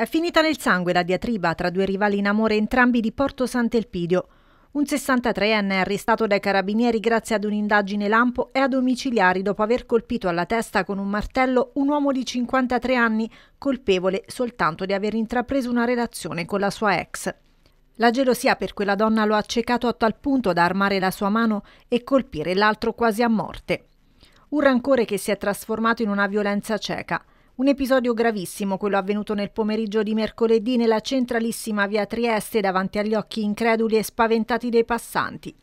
È finita nel sangue la diatriba tra due rivali in amore entrambi di Porto Sant'Elpidio. Un 63enne arrestato dai carabinieri grazie ad un'indagine lampo e a domiciliari dopo aver colpito alla testa con un martello un uomo di 53 anni, colpevole soltanto di aver intrapreso una relazione con la sua ex. La gelosia per quella donna lo ha accecato a tal punto da armare la sua mano e colpire l'altro quasi a morte. Un rancore che si è trasformato in una violenza cieca. Un episodio gravissimo, quello avvenuto nel pomeriggio di mercoledì nella centralissima via Trieste davanti agli occhi increduli e spaventati dei passanti.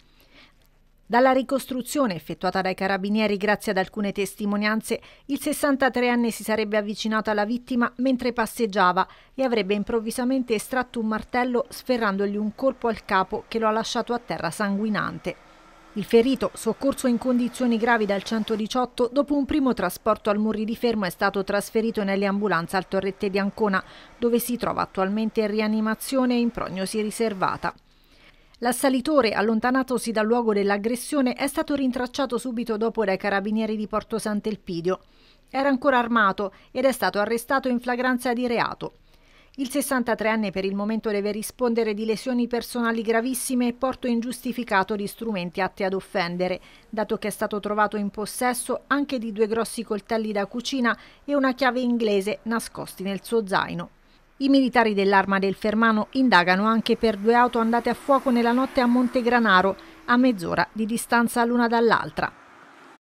Dalla ricostruzione effettuata dai carabinieri grazie ad alcune testimonianze, il 63enne si sarebbe avvicinato alla vittima mentre passeggiava e avrebbe improvvisamente estratto un martello sferrandogli un colpo al capo che lo ha lasciato a terra sanguinante. Il ferito, soccorso in condizioni gravi dal 118, dopo un primo trasporto al Murri di Fermo è stato trasferito nelle ambulanze al Torrette di Ancona, dove si trova attualmente in rianimazione e in prognosi riservata. L'assalitore, allontanatosi dal luogo dell'aggressione, è stato rintracciato subito dopo dai carabinieri di Porto Sant'Elpidio. Era ancora armato ed è stato arrestato in flagranza di reato. Il 63enne per il momento deve rispondere di lesioni personali gravissime e porto ingiustificato di strumenti atti ad offendere, dato che è stato trovato in possesso anche di due grossi coltelli da cucina e una chiave inglese nascosti nel suo zaino. I militari dell'arma del Fermano indagano anche per due auto andate a fuoco nella notte a Montegranaro, a mezz'ora di distanza l'una dall'altra.